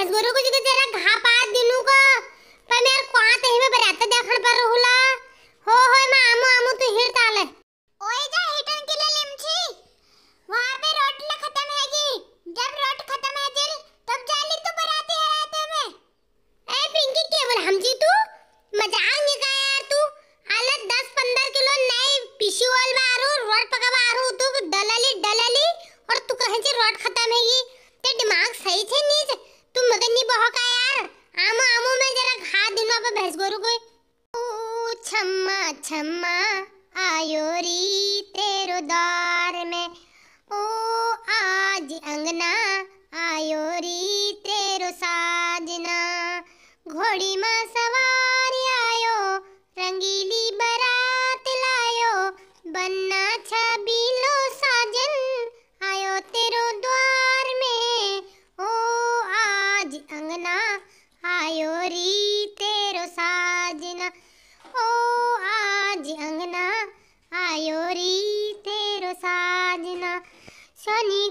भैंस गोरो कुछ के जरा घा पा दिनु का पर मेरे मेर क्वात में बरात देखण पर रहुला 10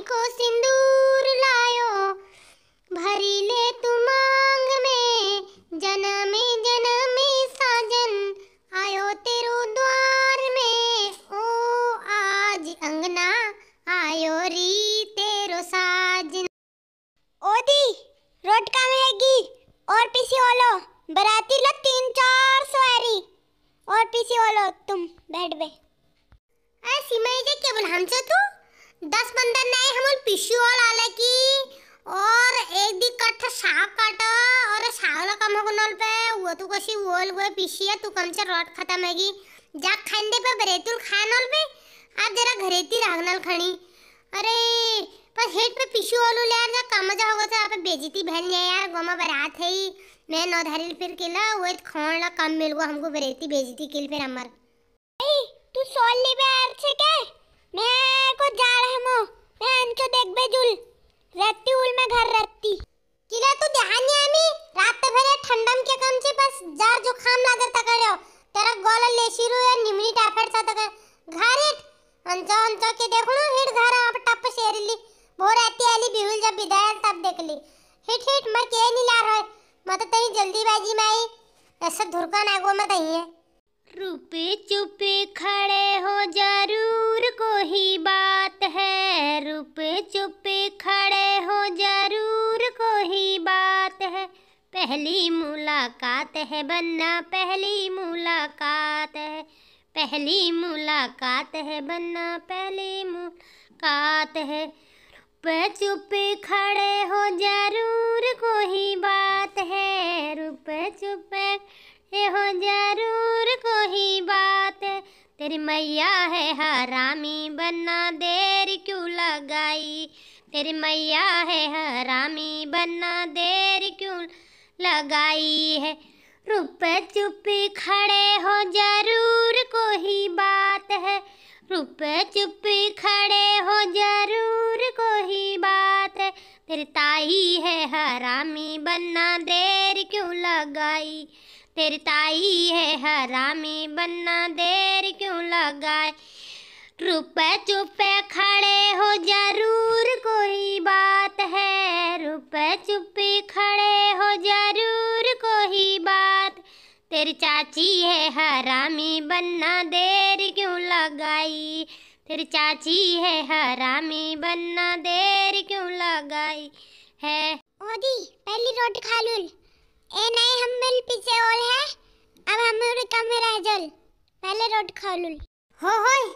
को सिंदूर लायो भरी ले तुम मांग में जन्मे जन्मे साजन आयो तेरो द्वार में ओ आज अंगना आयो री तेरो साजन ओदी रोटका में हैगी और पीसी ओलो बराती लो तीन चार सवारी और पीसी ओलो तुम बैठ बे ऐसी मैं जे केवल हमसे तू दस पंद्रह नए हमल पिशु और आले की और एक दिन कट साग काट और साग कम होगा नल पे वो तू तो कसी वोल वो पिशिया तू कम से रोट खत्म हैगी जा खाने पे बरेतुल खानल पे आज जरा घरेती रागनल खानी अरे पर हेड पे पिशु ओलू ले यार जा कम जा होगा तो आप बेजीती बहन जाए यार गोमा बरात है ही मैं नौधारिल फिर किला वो खोण ला कम मिल हमको बरेती बेजती किल फिर अमर तू सोल ले बे यार से क्या जुल रहती उल में घर रहती किला तू ध्यान नहीं आमी रात भरे ठंडम के कम से बस जार जो खाम जुखाम लागत हो तेरा गोल लेशिरो या निमनी टाइफाइड सा तक एक अंचा अंचा के देखलो हिट घर आप टप ली वो रहती आली बिहुल जब विदाई तब देख ली हिट हिट मर के नहीं ला रहा मत तई तो जल्दीबाजी में आई ऐसा धुरका ना गो मत तई है रुपे चुपे खड़ पहली मुलाकात है बन्ना पहली मुलाकात है पहली मुलाकात है बन्ना पहली मुलाकात है पे चुप खड़े हो जरूर कोई बात है रूप चुप हो जरूर कोई बात है तेरी मैया है हरामी बन्ना देर क्यों लगाई तेरी मैया है हरामी बन्ना देर क्यों लगाई है रुप चुप खड़े हो जरूर कोई बात है रुप चुप खड़े हो जरूर कोई बात है तेरे ताई है हरामी बनना देर क्यों लगाई तेरे ताई है हरामी बनना देर क्यों लगाई रुपए चुपे खड़े हो जरूर कोई बात है रुपए चुपे खड़े हो जरूर कोई बात तेरी चाची है हरामी बनना देर क्यों लगाई तेरी चाची है हरामी बनना देर क्यों लगाई है ओदी पहली रोटी खा लूल ए नहीं हम मिल पीछे ओल है अब हम कम रह जल पहले रोटी खा लूल हो होय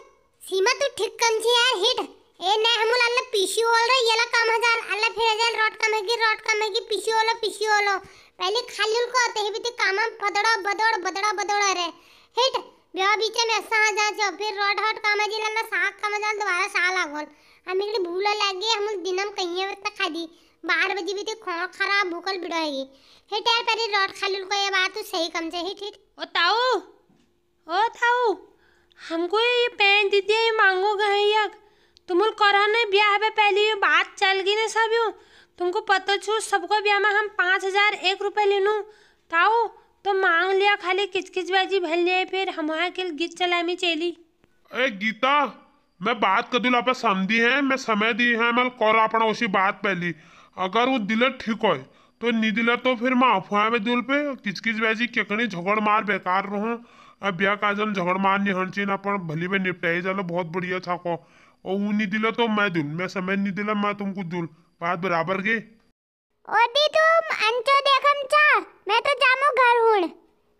सीमा तू ठीक कम छी यार हिट ए ना हम अल्ला पीसी होल रे येला कम हजार अल्ला फिर हजार रोट कम है रोट कम है की पीसी ओलो पीसी ओलो पहले खालुल को ते भी ते तो काम पदड़ा बदड़ बदड़ा बदड़ा रे हिट ब्याह बीच में असा आ जा जो फिर रोड हट काम जी ना साग काम जाल दोबारा सा लागल हम इकडे भूल लागे हम दिनम कहीं है वक्त खादी 12 बजे भी ते तो खोल खराब भूकल बिड़ोएगी हिट यार पहले रोड खालुल को ये बात तो सही कम से हिट हिट ओ ताऊ ओ ताऊ हमको ये पैंट दे दिया ये मांगो गए यक तुम करा ने ब्याह में पहले ये बात चल गई ना सब यू तुमको पता छो सबको ब्याह में हम पाँच हजार एक रुपये लेनू ताओ तो मांग लिया खाली किचकिचबाजी भर लिया फिर हम वहाँ के गीत चलामी चली ए गीता मैं बात कर दिल आप समझी है मैं समय दी है मैं कर अपना उसी बात पहली अगर वो दिल ठीक हो तो नहीं दिला तो फिर मैं अफवाह में दिल पे किचकिच किचकिचबाजी केकड़ी झगड़ मार बेकार रहूँ अब ब्याह काजल झगड़ मारनी हर चीन अपन भली में निपटाई जालो बहुत बढ़िया था को और वो नहीं दिला तो मैं दुल मैं समय नहीं दिला मैं तुमको दुल बात बराबर के ओदी तुम अंचो देखम चा मैं तो जामो घर हूँ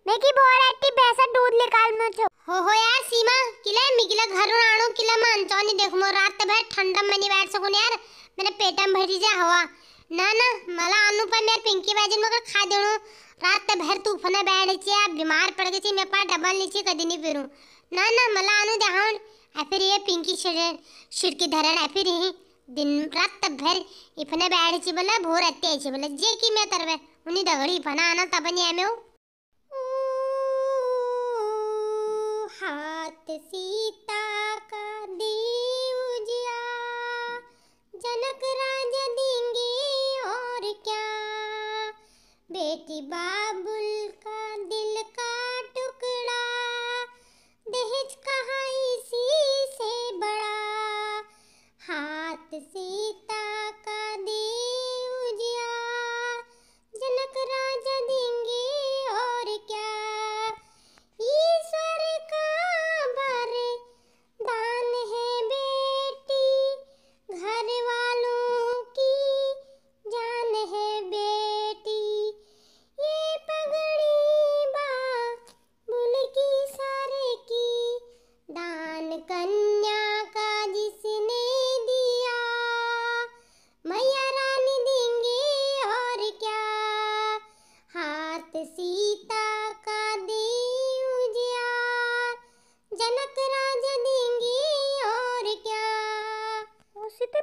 मैं की बोर आटी भैंसा दूध निकाल में छो हो हो यार सीमा किले मिकिला घर हूँ आनो किला मैं अंचो नहीं देखमो रात तो भर ठंडा में नहीं बैठ सकूँ यार मेरे पेट में भरी जा हवा ना ना मला आणू पण यार पिंकी बाजी मग खा देणू रात भर तूफान बैठची आप बीमार पड़ गई मैं पा डबल नीचे कभी नहीं फिरूँ ना ना मला आणू द्या और फिर ये पिंकी शरण शिड़की धरण है फिर यही दिन रात भर इफने बैठची बोला भोर अत्याची बोला जे की मैं तरवे उन्हीं दगड़ी इफना आना तब नहीं आमे हाथ सीता का दीजिया जनक राज दी बेटी बाबुल का दिल का टुकड़ा दहेज कहाँ इसी से बड़ा हाथ से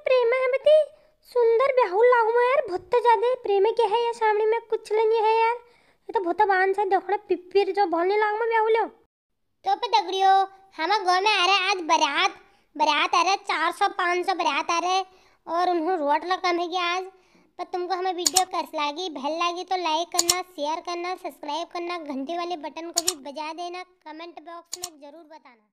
प्रेम है ಹಮತಿ सुंदर बेहुल लागू मैं यार बहुत ज़्यादा प्रेम के है यार सामने में कुछ लेनी है यार ये तो बहुत बांस है देखो पिपिर जो बोलने लागू मैं लो तो पे दगड़ियो हम गाँव में आ रहे आज बारात बारात आ रहे 400 500 बारात आ रहे और उन्होंने रोट लगन है आज पर तुमको हमें वीडियो कैसी लगी भल लगी तो लाइक करना शेयर करना सब्सक्राइब करना घंटे वाले बटन को भी बजा देना कमेंट बॉक्स में ज़रूर बताना